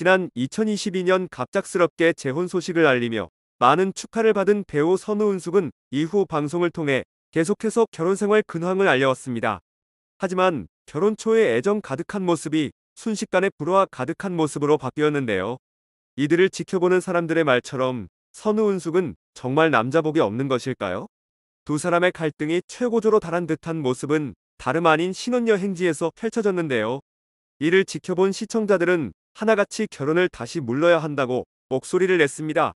지난 2022년 갑작스럽게 재혼 소식을 알리며 많은 축하를 받은 배우 선우은숙은 이후 방송을 통해 계속해서 결혼생활 근황을 알려왔습니다. 하지만 결혼 초에 애정 가득한 모습이 순식간에 불화 가득한 모습으로 바뀌었는데요. 이들을 지켜보는 사람들의 말처럼 선우은숙은 정말 남자복이 없는 것일까요? 두 사람의 갈등이 최고조로 달한 듯한 모습은 다름 아닌 신혼여행지에서 펼쳐졌는데요. 이를 지켜본 시청자들은 하나같이 결혼을 다시 물러야 한다고 목소리를 냈습니다.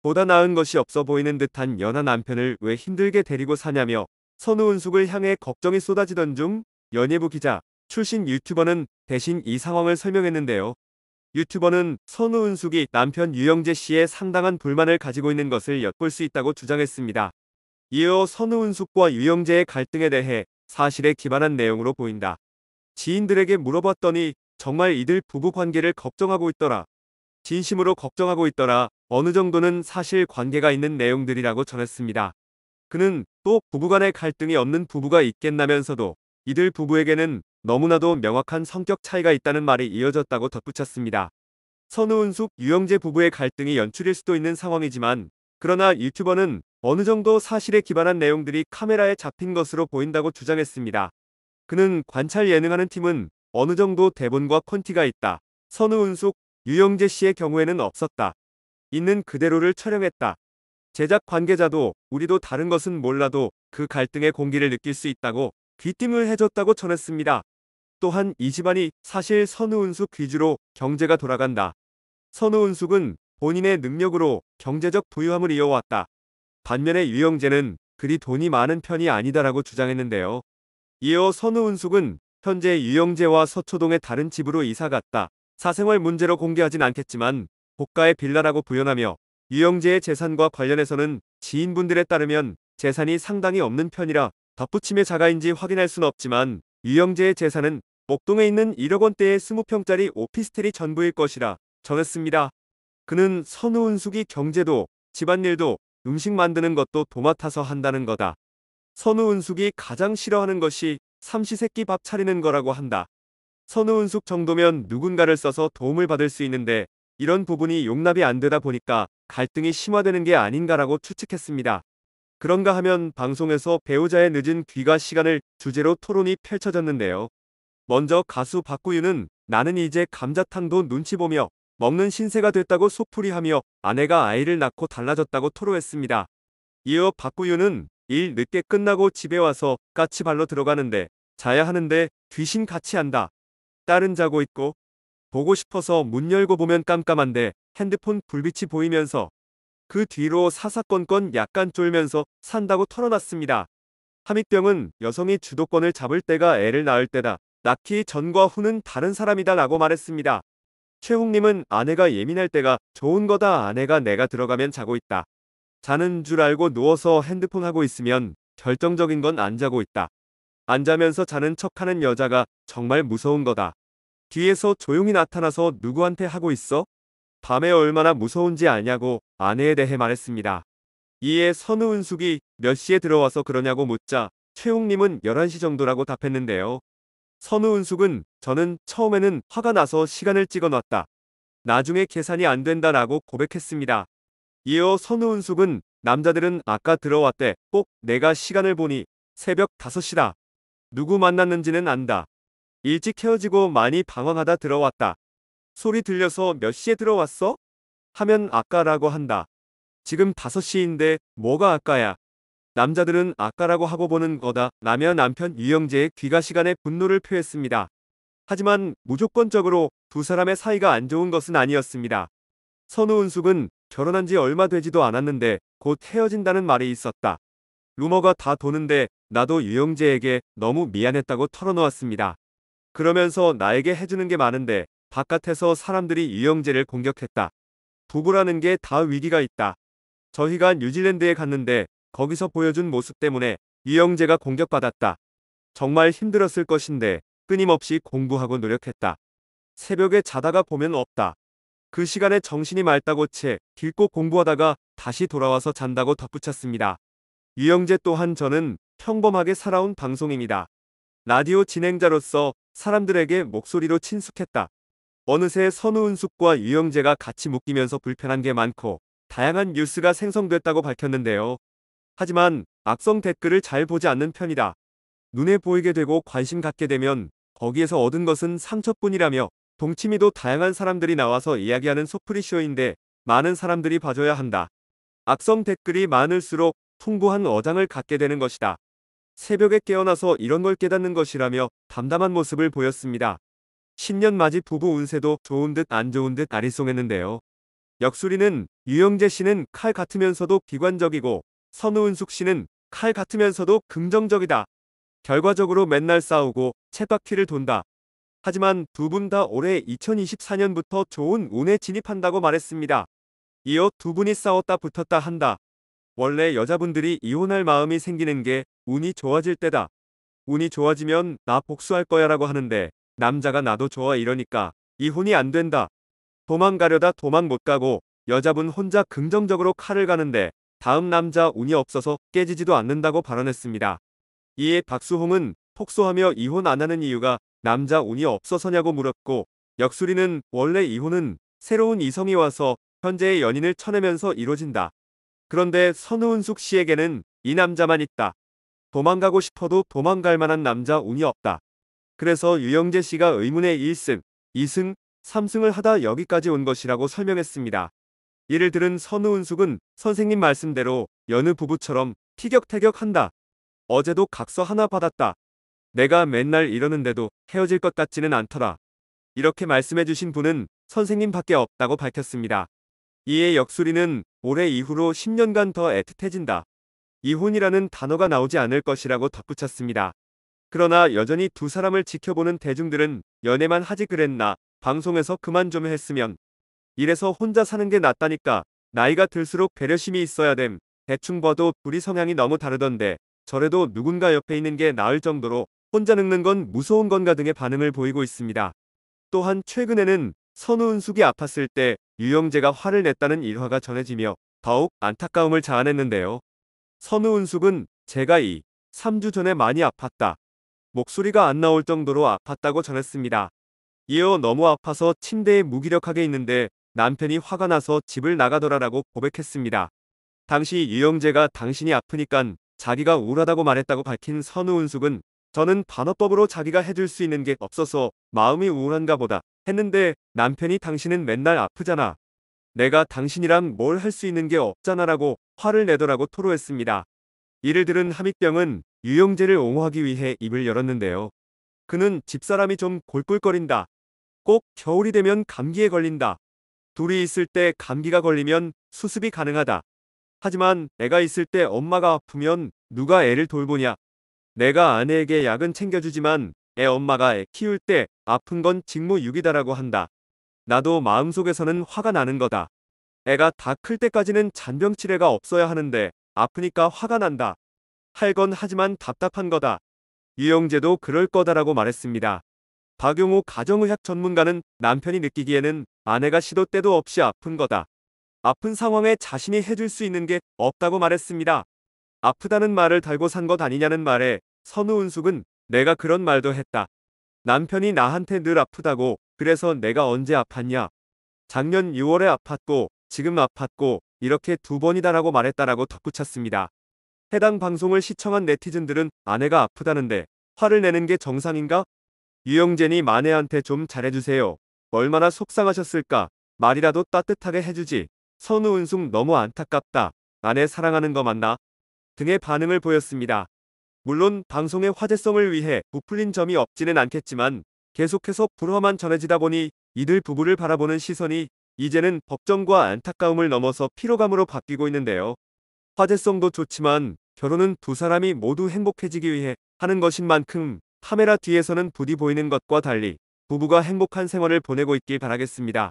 보다 나은 것이 없어 보이는 듯한 연하 남편을 왜 힘들게 데리고 사냐며 선우은숙을 향해 걱정이 쏟아지던 중 연예부 기자 출신 유튜버는 대신 이 상황을 설명했는데요. 유튜버는 선우은숙이 남편 유영재 씨의 상당한 불만을 가지고 있는 것을 엿볼 수 있다고 주장했습니다. 이어 선우은숙과 유영재의 갈등에 대해 사실에 기반한 내용으로 보인다. 지인들에게 물어봤더니 정말 이들 부부 관계를 걱정하고 있더라. 진심으로 걱정하고 있더라. 어느 정도는 사실 관계가 있는 내용들이라고 전했습니다. 그는 또 부부간의 갈등이 없는 부부가 있겠나면서도 이들 부부에게는 너무나도 명확한 성격 차이가 있다는 말이 이어졌다고 덧붙였습니다. 선우은숙, 유영재 부부의 갈등이 연출일 수도 있는 상황이지만 그러나 유튜버는 어느 정도 사실에 기반한 내용들이 카메라에 잡힌 것으로 보인다고 주장했습니다. 그는 관찰 예능하는 팀은 어느 정도 대본과 콘티가 있다. 선우은숙, 유영재 씨의 경우에는 없었다. 있는 그대로를 촬영했다. 제작 관계자도 우리도 다른 것은 몰라도 그 갈등의 공기를 느낄 수 있다고 귀띔을 해줬다고 전했습니다. 또한 이 집안이 사실 선우은숙 귀주로 경제가 돌아간다. 선우은숙은 본인의 능력으로 경제적 부유함을 이어왔다. 반면에 유영재는 그리 돈이 많은 편이 아니다라고 주장했는데요. 이어 선우은숙은 현재 유영재와 서초동의 다른 집으로 이사갔다. 사생활 문제로 공개하진 않겠지만 고가의 빌라라고 부연하며 유영재의 재산과 관련해서는 지인분들에 따르면 재산이 상당히 없는 편이라 덧붙임의 자가인지 확인할 순 없지만 유영재의 재산은 목동에 있는 1억 원대의 20평짜리 오피스텔이 전부일 것이라 전했습니다. 그는 선우은숙이 경제도 집안일도 음식 만드는 것도 도맡아서 한다는 거다. 선우은숙이 가장 싫어하는 것이 삼시세끼 밥 차리는 거라고 한다. 선우은숙 정도면 누군가를 써서 도움을 받을 수 있는데 이런 부분이 용납이 안 되다 보니까 갈등이 심화되는 게 아닌가라고 추측했습니다. 그런가 하면 방송에서 배우자의 늦은 귀가 시간을 주제로 토론이 펼쳐졌는데요. 먼저 가수 박구윤은 나는 이제 감자탕도 눈치 보며 먹는 신세가 됐다고 소풀이하며 아내가 아이를 낳고 달라졌다고 토로했습니다. 이어 박구윤은 일 늦게 끝나고 집에 와서 까치 발로 들어가는데 자야 하는데 귀신 같이 한다. 딸은 자고 있고 보고 싶어서 문 열고 보면 깜깜한데 핸드폰 불빛이 보이면서 그 뒤로 사사건건 약간 쫄면서 산다고 털어놨습니다. 함익병은 여성이 주도권을 잡을 때가 애를 낳을 때다. 낳기 전과 후는 다른 사람이다 라고 말했습니다. 최홍님은 아내가 예민할 때가 좋은 거다 아내가 내가 들어가면 자고 있다. 자는 줄 알고 누워서 핸드폰 하고 있으면 결정적인 건 안 자고 있다. 안 자면서 자는 척하는 여자가 정말 무서운 거다. 뒤에서 조용히 나타나서 누구한테 하고 있어? 밤에 얼마나 무서운지 아냐고 아내에 대해 말했습니다. 이에 선우은숙이 몇 시에 들어와서 그러냐고 묻자 최홍님은 11시 정도라고 답했는데요. 선우은숙은 저는 처음에는 화가 나서 시간을 찍어놨다. 나중에 계산이 안 된다라고 고백했습니다. 이어 선우은숙은 남자들은 아까 들어왔대. 꼭 내가 시간을 보니 새벽 5시다. 누구 만났는지는 안다. 일찍 헤어지고 많이 방황하다 들어왔다. 소리 들려서 몇 시에 들어왔어? 하면 아까라고 한다. 지금 5시인데 뭐가 아까야? 남자들은 아까라고 하고 보는 거다. 라며 남편 유영재의 귀가 시간에 분노를 표했습니다. 하지만 무조건적으로 두 사람의 사이가 안 좋은 것은 아니었습니다. 선우은숙은 결혼한 지 얼마 되지도 않았는데 곧 헤어진다는 말이 있었다. 루머가 다 도는데 나도 유영재에게 너무 미안했다고 털어놓았습니다. 그러면서 나에게 해주는 게 많은데 바깥에서 사람들이 유영재를 공격했다. 부부라는 게 다 위기가 있다. 저희가 뉴질랜드에 갔는데 거기서 보여준 모습 때문에 유영재가 공격받았다. 정말 힘들었을 것인데 끊임없이 공부하고 노력했다. 새벽에 자다가 보면 없다. 그 시간에 정신이 맑다고 채 길고 공부하다가 다시 돌아와서 잔다고 덧붙였습니다. 유영재 또한 저는 평범하게 살아온 방송입니다. 라디오 진행자로서 사람들에게 목소리로 친숙했다. 어느새 선우은숙과 유영재가 같이 묶이면서 불편한 게 많고 다양한 뉴스가 생성됐다고 밝혔는데요. 하지만 악성 댓글을 잘 보지 않는 편이다. 눈에 보이게 되고 관심 갖게 되면 거기에서 얻은 것은 상처뿐이라며 동치미도 다양한 사람들이 나와서 이야기하는 소프리쇼인데 많은 사람들이 봐줘야 한다. 악성 댓글이 많을수록 풍부한 어장을 갖게 되는 것이다. 새벽에 깨어나서 이런 걸 깨닫는 것이라며 담담한 모습을 보였습니다. 신년 맞이 부부 운세도 좋은 듯 안 좋은 듯 아리송했는데요. 역수리는 유영재 씨는 칼 같으면서도 비관적이고 선우은숙 씨는 칼 같으면서도 긍정적이다. 결과적으로 맨날 싸우고 챗바퀴를 돈다. 하지만 두 분 다 올해 2024년부터 좋은 운에 진입한다고 말했습니다. 이어 두 분이 싸웠다 붙었다 한다. 원래 여자분들이 이혼할 마음이 생기는 게 운이 좋아질 때다. 운이 좋아지면 나 복수할 거야 라고 하는데 남자가 나도 좋아 이러니까 이혼이 안 된다. 도망가려다 도망 못 가고 여자분 혼자 긍정적으로 칼을 가는데 다음 남자 운이 없어서 깨지지도 않는다고 발언했습니다. 이에 박수홍은 폭소하며 이혼 안 하는 이유가 남자 운이 없어서냐고 물었고 역수리는 원래 이혼은 새로운 이성이 와서 현재의 연인을 쳐내면서 이루어진다. 그런데 선우은숙 씨에게는 이 남자만 있다. 도망가고 싶어도 도망갈 만한 남자 운이 없다. 그래서 유영재 씨가 의문의 1승, 2승, 3승을 하다 여기까지 온 것이라고 설명했습니다. 이를 들은 선우은숙은 선생님 말씀대로 여느 부부처럼 티격태격한다. 어제도 각서 하나 받았다. 내가 맨날 이러는데도 헤어질 것 같지는 않더라. 이렇게 말씀해주신 분은 선생님밖에 없다고 밝혔습니다. 이에 역수리는 올해 이후로 10년간 더 애틋해진다. 이혼이라는 단어가 나오지 않을 것이라고 덧붙였습니다. 그러나 여전히 두 사람을 지켜보는 대중들은 연애만 하지 그랬나 방송에서 그만 좀 했으면 이래서 혼자 사는 게 낫다니까 나이가 들수록 배려심이 있어야 됨 대충 봐도 둘이 성향이 너무 다르던데 저래도 누군가 옆에 있는 게 나을 정도로 혼자 늙는 건 무서운 건가 등의 반응을 보이고 있습니다. 또한 최근에는 선우은숙이 아팠을 때 유영재가 화를 냈다는 일화가 전해지며 더욱 안타까움을 자아냈는데요. 선우은숙은 제가 이 3주 전에 많이 아팠다. 목소리가 안 나올 정도로 아팠다고 전했습니다. 이어 너무 아파서 침대에 무기력하게 있는데 남편이 화가 나서 집을 나가더라라고 고백했습니다. 당시 유영재가 당신이 아프니깐 자기가 우울하다고 말했다고 밝힌 선우은숙은 저는 반어법으로 자기가 해줄 수 있는 게 없어서 마음이 우울한가 보다 했는데 남편이 당신은 맨날 아프잖아. 내가 당신이랑 뭘 할 수 있는 게 없잖아 라고 화를 내더라고 토로했습니다. 이를 들은 함익병은 유영재를 옹호하기 위해 입을 열었는데요. 그는 집사람이 좀골골거린다꼭 겨울이 되면 감기에 걸린다. 둘이 있을 때 감기가 걸리면 수습이 가능하다. 하지만 애가 있을 때 엄마가 아프면 누가 애를 돌보냐 내가 아내에게 약은 챙겨주지만 애 엄마가 애 키울 때 아픈 건 직무유기다라고 한다. 나도 마음속에서는 화가 나는 거다. 애가 다 클 때까지는 잔병치레가 없어야 하는데 아프니까 화가 난다. 할 건 하지만 답답한 거다. 유영재도 그럴 거다라고 말했습니다. 박용호 가정의학 전문가는 남편이 느끼기에는 아내가 시도 때도 없이 아픈 거다. 아픈 상황에 자신이 해줄 수 있는 게 없다고 말했습니다. 아프다는 말을 달고 산것 아니냐는 말에 선우은숙은 내가 그런 말도 했다. 남편이 나한테 늘 아프다고 그래서 내가 언제 아팠냐. 작년 6월에 아팠고 지금 아팠고 이렇게 두 번이다라고 말했다라고 덧붙였습니다. 해당 방송을 시청한 네티즌들은 아내가 아프다는데 화를 내는 게 정상인가? 유영재니 마네한테 좀 잘해주세요. 얼마나 속상하셨을까. 말이라도 따뜻하게 해주지. 선우은숙 너무 안타깝다. 아내 사랑하는 거 맞나? 등의 반응을 보였습니다. 물론 방송의 화제성을 위해 부풀린 점이 없지는 않겠지만 계속해서 불허만 전해지다 보니 이들 부부를 바라보는 시선이 이제는 법정과 안타까움을 넘어서 피로감으로 바뀌고 있는데요. 화제성도 좋지만 결혼은 두 사람이 모두 행복해지기 위해 하는 것인 만큼 카메라 뒤에서는 부디 보이는 것과 달리 부부가 행복한 생활을 보내고 있길 바라겠습니다.